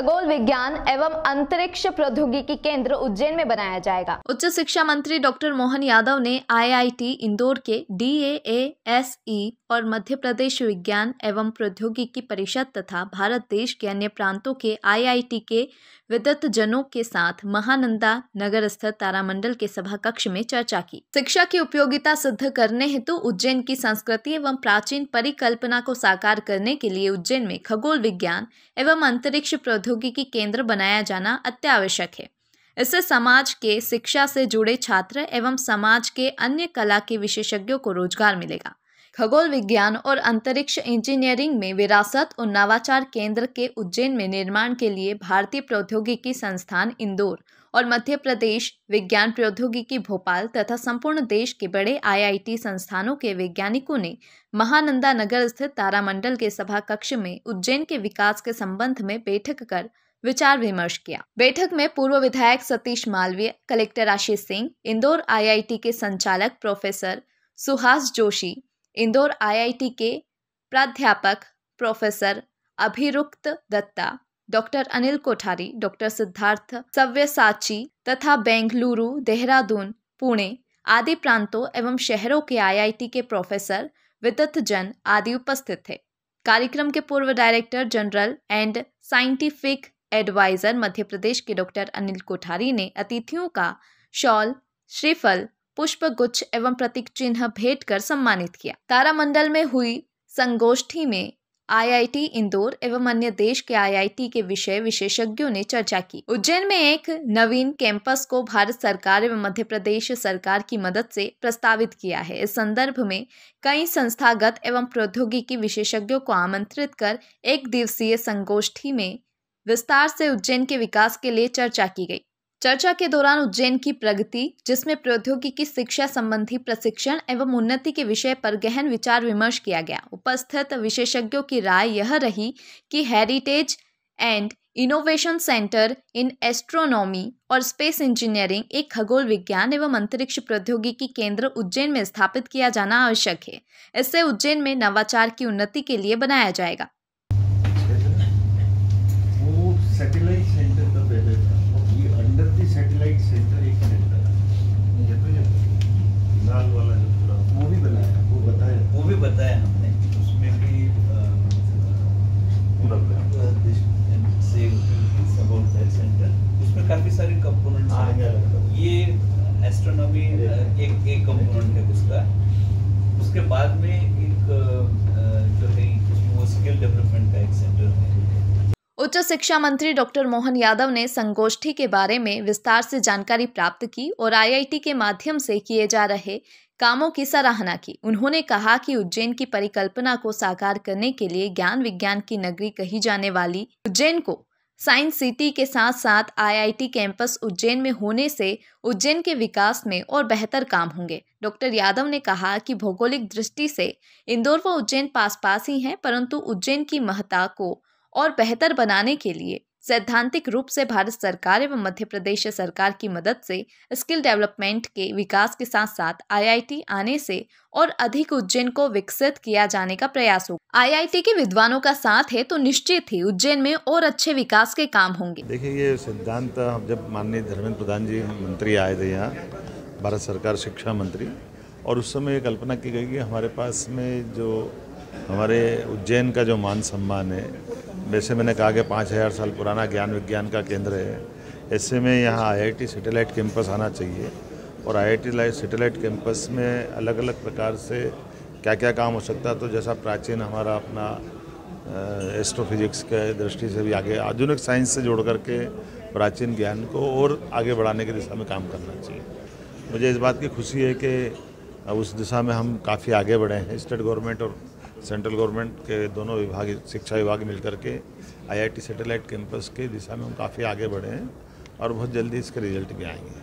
खगोल विज्ञान एवं अंतरिक्ष प्रौद्योगिकी केंद्र उज्जैन में बनाया जाएगा उच्च शिक्षा मंत्री डॉक्टर मोहन यादव ने आईआईटी इंदौर के डी और मध्य प्रदेश विज्ञान एवं प्रौद्योगिकी परिषद तथा भारत देश के अन्य प्रांतों के आईआईटी के विद्युत जनों के साथ महानंदा नगर स्थित तारामंडल के सभा कक्ष में चर्चा की शिक्षा की उपयोगिता सिद्ध करने हेतु उज्जैन की संस्कृति एवं प्राचीन परिकल्पना को साकार करने के लिए उज्जैन में खगोल विज्ञान एवं अंतरिक्ष प्रौद्योगिक प्रौद्योगिकी केंद्र बनाया जाना अत्यावश्यक है इससे समाज के शिक्षा से जुड़े छात्र एवं समाज के अन्य कला के विशेषज्ञों को रोजगार मिलेगा खगोल विज्ञान और अंतरिक्ष इंजीनियरिंग में विरासत और नवाचार केंद्र के उज्जैन में निर्माण के लिए भारतीय प्रौद्योगिकी संस्थान इंदौर और मध्य प्रदेश विज्ञान प्रौद्योगिकी भोपाल तथा संपूर्ण देश के बड़े आईआईटी संस्थानों के वैज्ञानिकों ने महानंदा नगर स्थित तारामंडल के सभा कक्ष में उज्जैन के विकास के संबंध में बैठक कर विचार विमर्श किया बैठक में पूर्व विधायक सतीश मालवीय कलेक्टर आशीष सिंह इंदौर आईआईटी के संचालक प्रोफेसर सुहास जोशी इंदौर आईआईटी के प्राध्यापक professor Abhirukt Datta doctor Anil Kothari doctor Siddharth Savyasachi तथा बेंगलुरु देहरादून पुणे आदि प्रांतों एवं शहरों के आईआईटी के प्रोफेसर विदत जन आदि उपस्थित थे कार्यक्रम के पूर्व director general and scientific adviser Madhya Pradesh के डॉक्टर अनिल कोठारी ने अतिथियों का शॉल श्रीफल पुष्प गुच्छ एवं प्रतीक चिन्ह भेंट कर सम्मानित किया तारामंडल में हुई संगोष्ठी में आईआईटी इंदौर एवं अन्य देश के आईआईटी के विषय विशेषज्ञों ने चर्चा की उज्जैन में एक नवीन कैंपस को भारत सरकार एवं मध्य प्रदेश सरकार की मदद से प्रस्तावित किया है इस संदर्भ में कई संस्थागत एवं प्रौद्योगिकी विशेषज्ञों को आमंत्रित कर एक दिवसीय संगोष्ठी में विस्तार से उज्जैन के विकास के लिए चर्चा की गई चर्चा के दौरान उज्जैन की प्रगति जिसमें प्रौद्योगिकी शिक्षा संबंधी प्रशिक्षण एवं उन्नति के विषय पर गहन विचार विमर्श किया गया उपस्थित विशेषज्ञों की राय यह रही कि heritage and innovation centre in astronomy और स्पेस इंजीनियरिंग एक खगोल विज्ञान एवं अंतरिक्ष प्रौद्योगिकी केंद्र उज्जैन में स्थापित किया जाना आवश्यक है इससे उज्जैन में नवाचार की उन्नति के लिए बनाया जाएगा अच्छा, अच्छा। उसके बाद में एक जो है वो स्किल डेवलपमेंट का एक सेंटर है उच्च शिक्षा मंत्री डॉक्टर मोहन यादव ने संगोष्ठी के बारे में विस्तार से जानकारी प्राप्त की और आईआईटी के माध्यम से किए जा रहे कामों की सराहना की उन्होंने कहा कि उज्जैन की परिकल्पना को साकार करने के लिए ज्ञान विज्ञान की नगरी कही जाने वाली उज्जैन को साइंस सिटी के साथ साथ आईआईटी कैंपस उज्जैन में होने से उज्जैन के विकास में और बेहतर काम होंगे डॉक्टर यादव ने कहा कि भौगोलिक दृष्टि से इंदौर व उज्जैन पास पास ही हैं परंतु उज्जैन की महत्ता को और बेहतर बनाने के लिए सैद्धांतिक रूप से भारत सरकार एवं मध्य प्रदेश सरकार की मदद से स्किल डेवलपमेंट के विकास के साथ साथ आईआईटी आने से और अधिक उज्जैन को विकसित किया जाने का प्रयास हो आईआईटी के विद्वानों का साथ है तो निश्चित ही उज्जैन में और अच्छे विकास के काम होंगे देखिए ये सिद्धांत हम जब माननीय धर्मेंद्र प्रधान जी मंत्री आए थे यहाँ भारत सरकार शिक्षा मंत्री और उस समय ये कल्पना की गई कि हमारे पास में जो हमारे उज्जैन का जो मान सम्मान है वैसे मैंने कहा कि पाँच हज़ार साल पुराना ज्ञान विज्ञान का केंद्र है ऐसे में यहाँ आईआईटी सैटेलाइट कैंपस आना चाहिए और आईआईटी आई सैटेलाइट कैंपस में अलग अलग प्रकार से क्या क्या काम हो सकता है तो जैसा प्राचीन हमारा अपना एस्ट्रोफिजिक्स के दृष्टि से भी आगे आधुनिक साइंस से जोड़ करके प्राचीन ज्ञान को और आगे बढ़ाने की दिशा में काम करना चाहिए मुझे इस बात की खुशी है कि उस दिशा में हम काफ़ी आगे बढ़े हैं स्टेट गवर्नमेंट और सेंट्रल गवर्नमेंट के दोनों विभाग शिक्षा विभाग मिलकर के आईआईटी सैटेलाइट कैंपस के दिशा में हम काफ़ी आगे बढ़े हैं और बहुत जल्दी इसके रिजल्ट भी आएंगे